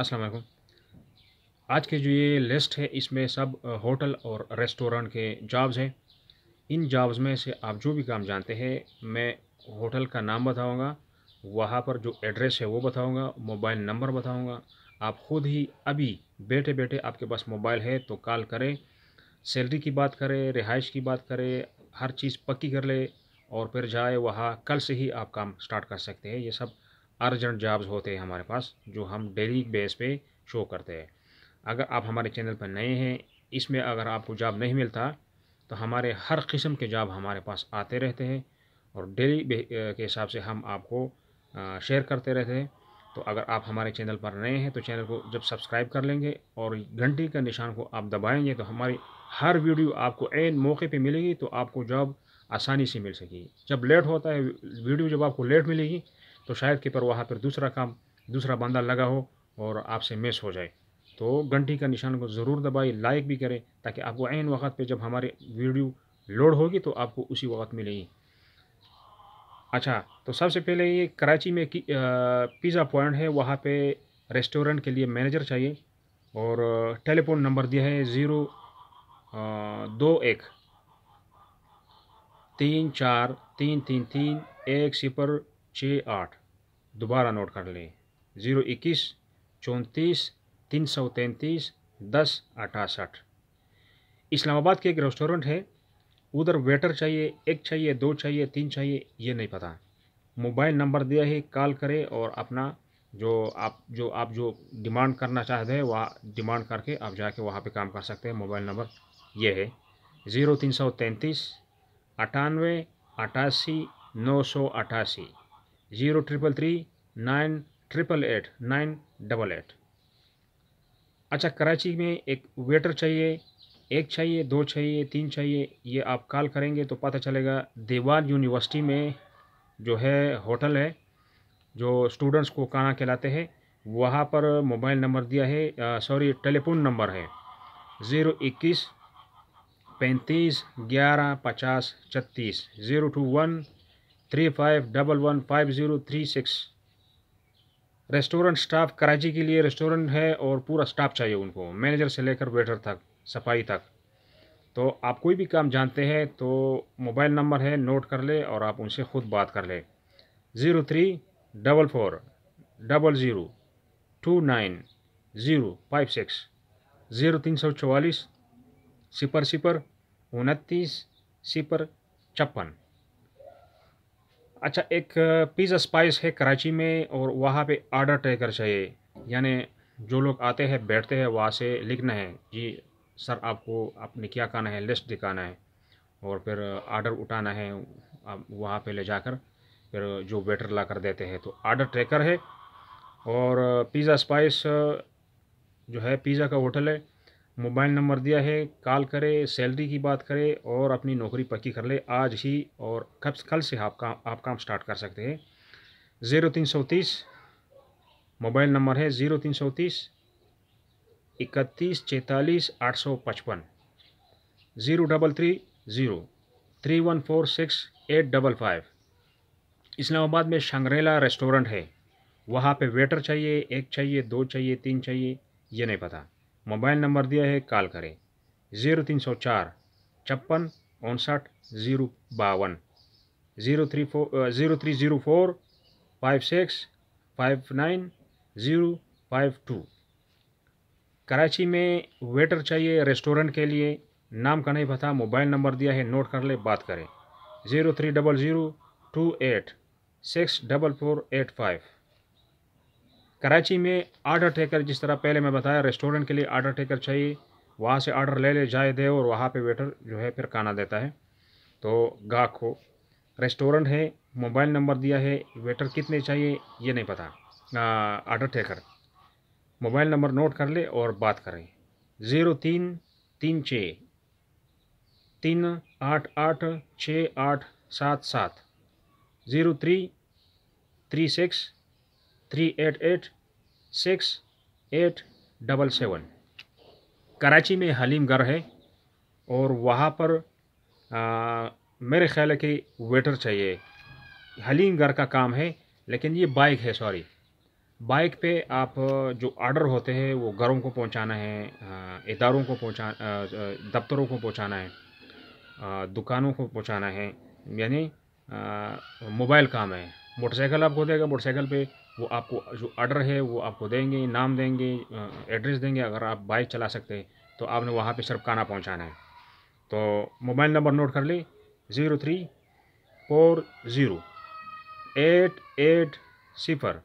अस्सलाम वालेकुम आज के जो ये लिस्ट है इसमें सब होटल और रेस्टोरेंट के जॉब्स हैं इन जॉब्स में से आप जो भी काम जानते हैं मैं होटल का नाम बताऊंगा वहाँ पर जो एड्रेस है वो बताऊंगा मोबाइल नंबर बताऊंगा आप ख़ुद ही अभी बैठे बैठे आपके पास मोबाइल है तो कॉल करें सैलरी की बात करें रिहाइश की बात करें हर चीज़ पक्की कर ले और फिर जाए वहाँ कल से ही आप काम स्टार्ट कर सकते हैं ये सब अर्जेंट जॉब्स होते हैं हमारे पास जो हम डेली बेस पे शो करते हैं अगर आप हमारे चैनल पर नए हैं इसमें अगर आपको जॉब नहीं मिलता तो हमारे हर किस्म के जॉब हमारे पास आते रहते हैं और डेली के हिसाब से हम आपको शेयर करते रहते हैं तो अगर आप हमारे चैनल पर नए हैं तो चैनल को जब सब्सक्राइब कर लेंगे और घंटी का निशान को आप दबाएंगे तो हमारी हर वीडियो आपको एन मौके पे मिलेगी तो आपको जॉब आसानी से मिल सकेगी जब लेट होता है वीडियो जब आपको लेट मिलेगी तो शायद के पर वहाँ पर दूसरा काम दूसरा बंदा लगा हो और आपसे मिस हो जाए तो घंटी का निशान को ज़रूर दबाए लाइक भी करें ताकि आपको आन वक्त पे जब हमारे वीडियो लोड होगी तो आपको उसी वक्त मिलेगी अच्छा तो सबसे पहले ये कराची में पिज़्ज़ा पॉइंट है वहाँ पे रेस्टोरेंट के लिए मैनेजर चाहिए और टेलीफोन नंबर दिया है ज़ीरो दो एक तीन चार तीन तीन तीन एक सिपर छः आठ दोबारा नोट कर लें ज़ीरो इक्कीस चौंतीस तीन सौ तैंतीस दस अठासठ इस्लामाबाद के एक रेस्टोरेंट है उधर वेटर चाहिए एक चाहिए दो चाहिए तीन चाहिए ये नहीं पता मोबाइल नंबर दिया है कॉल करें और अपना जो आप जो आप जो डिमांड करना चाहते हैं वह डिमांड करके आप जाके वहाँ पे काम कर सकते हैं मोबाइल नंबर ये है ज़ीरो तीन सौ तैंतीस अट्ठानवे अट्ठासी नौ सौ अट्ठासी zero triple three nine triple eight nine double eight अच्छा कराची में एक वेटर चाहिए एक चाहिए दो चाहिए तीन चाहिए ये आप कॉल करेंगे तो पता चलेगा देवान यूनिवर्सिटी में जो है होटल है जो स्टूडेंट्स को कहाँ कहलाते हैं वहाँ पर मोबाइल नंबर दिया है सॉरी टेलीफोन नंबर है ज़ीरो इक्कीस पैंतीस ग्यारह पचास छत्तीस zero two one three five double one five zero three six restaurant staff Karachi के लिए रेस्टोरेंट है और पूरा स्टाफ चाहिए उनको मैनेजर से लेकर वेटर तक सफाई तक तो आप कोई भी काम जानते हैं तो मोबाइल नंबर है नोट कर ले और आप उनसे ख़ुद बात कर ले zero three double four double zero two nine zero five six zero तीन सौ चवालीस सिपर सिपर उनतीस सिपर छप्पन अच्छा एक पिज़्ज़ा स्पाइस है कराची में और वहाँ पे आर्डर ट्रेकर चाहिए यानी जो लोग आते हैं बैठते हैं वहाँ से लिखना है जी सर आपको आपने क्या खाना है लिस्ट दिखाना है और फिर आर्डर उठाना है आप वहाँ पे ले जाकर फिर जो वेटर ला कर देते हैं तो आर्डर ट्रेकर है और पिज़्ज़ा स्पाइस जो है पिज़्ज़ा का होटल है मोबाइल नंबर दिया है कॉल करे सैलरी की बात करें और अपनी नौकरी पक्की कर ले आज ही और कब कल से आप काम आप काम स्टार्ट कर सकते हैं ज़ीरो तीन सौ तीस मोबाइल नंबर है ज़ीरो तीन सौ तीस इकतीस चैंतालीस आठ सौ पचपन zero double three zero three one four six eight double five Islamabad में शंगरेला रेस्टोरेंट है वहाँ पे वेटर चाहिए एक चाहिए दो चाहिए तीन चाहिए ये नहीं पता मोबाइल नंबर दिया है कॉल करें ज़ीरो तीन सौ चार छप्पन उनसठ ज़ीरो बावन zero three four zero three zero four five six five nine zero five two Karachi में वेटर चाहिए रेस्टोरेंट के लिए नाम का नहीं पता मोबाइल नंबर दिया है नोट कर ले बात करें zero three double zero two eight six double four eight five Karachi में आर्डर टेकर जिस तरह पहले मैं बताया रेस्टोरेंट के लिए आर्डर टेकर चाहिए वहाँ से आर्डर ले ले जाए दे और वहाँ पे वेटर जो है फिर खाना देता है तो गाहक हो रेस्टोरेंट है मोबाइल नंबर दिया है वेटर कितने चाहिए ये नहीं पता order taker mobile number note कर ले और बात करें ज़ीरो तीन तीन छः तीन आठ आठ छः आठ सात सात zero three three six three eight eight six eight double seven Karachi में हलीम घर है और वहाँ पर आ, मेरे ख्याल है कि वेटर चाहिए हलीम घर का काम है लेकिन ये बाइक है सॉरी बाइक पे आप जो आर्डर होते हैं वो घरों को पहुंचाना है इदारों को पहुंचा दफ्तरों को पहुंचाना है दुकानों को पहुंचाना है यानी मोबाइल काम है मोटरसाइकिल आपको देगा मोटरसाइकिल पे वो आपको जो आर्डर है वो आपको देंगे नाम देंगे एड्रेस देंगे अगर आप बाइक चला सकते हैं तो आपने वहाँ पे सिर्फ खाना पहुँचाना है तो मोबाइल नंबर नोट कर ले zero three four zero eight eight सिफर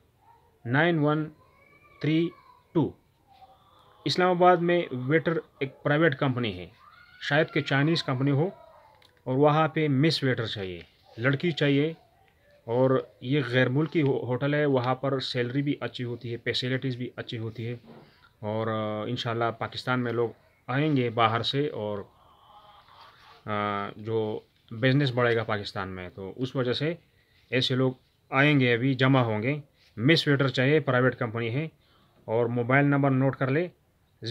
nine one three two Islamabad में वेटर एक प्राइवेट कंपनी है शायद के चाइनीज़ कंपनी हो और वहाँ पे मिस वेटर चाहिए लड़की चाहिए और ये गैर मुल्की होटल है वहाँ पर सैलरी भी अच्छी होती है फैसिलिटीज़ भी अच्छी होती है और इन पाकिस्तान में लोग आएंगे बाहर से और जो बिज़नेस बढ़ेगा पाकिस्तान में तो उस वजह से ऐसे लोग आएंगे अभी जमा होंगे मिस वेटर चाहिए प्राइवेट कंपनी है और मोबाइल नंबर नोट कर ले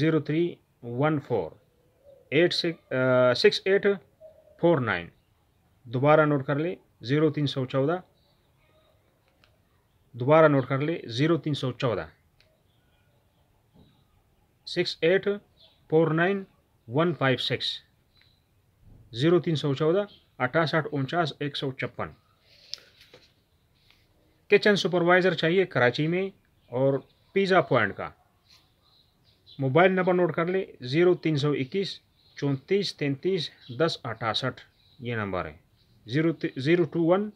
zero three one four eight six six eight four nine दोबारा नोट कर ले ज़ीरो तीन सौ चौदह दोबारा नोट कर ले ज़ीरो तीन सौ चौदह six eight four nine one five six zero तीन सौ चौदह अठासठ उनचास एक सौ छप्पन किचन सुपरवाइज़र चाहिए कराची में और पिज़्ज़ा पॉइंट का मोबाइल नंबर नोट कर ले ज़ीरो तीन सौ इक्कीस चौंतीस तैंतीस दस अठासठ ये नंबर है zero zero two one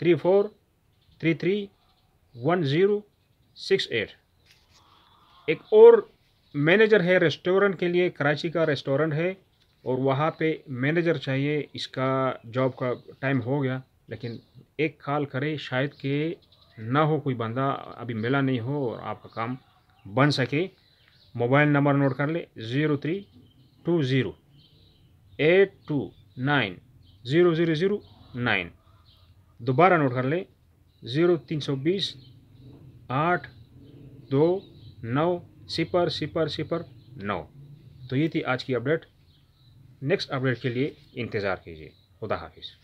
three four three three one zero six eight एक और मैनेजर है रेस्टोरेंट के लिए कराची का रेस्टोरेंट है और वहाँ पे मैनेजर चाहिए इसका जॉब का टाइम हो गया लेकिन एक कॉल करें शायद के ना हो कोई बंदा अभी मिला नहीं हो और आपका काम बन सके मोबाइल नंबर नोट कर ले zero three two zero eight two nine zero zero zero nine दोबारा नोट कर ले ज़ीरो तीन सौ बीस आठ दो नौ सिपर सिपर सिपर नौ तो ये थी आज की अपडेट नेक्स्ट अपडेट के लिए इंतज़ार कीजिए खुदा हाफिज़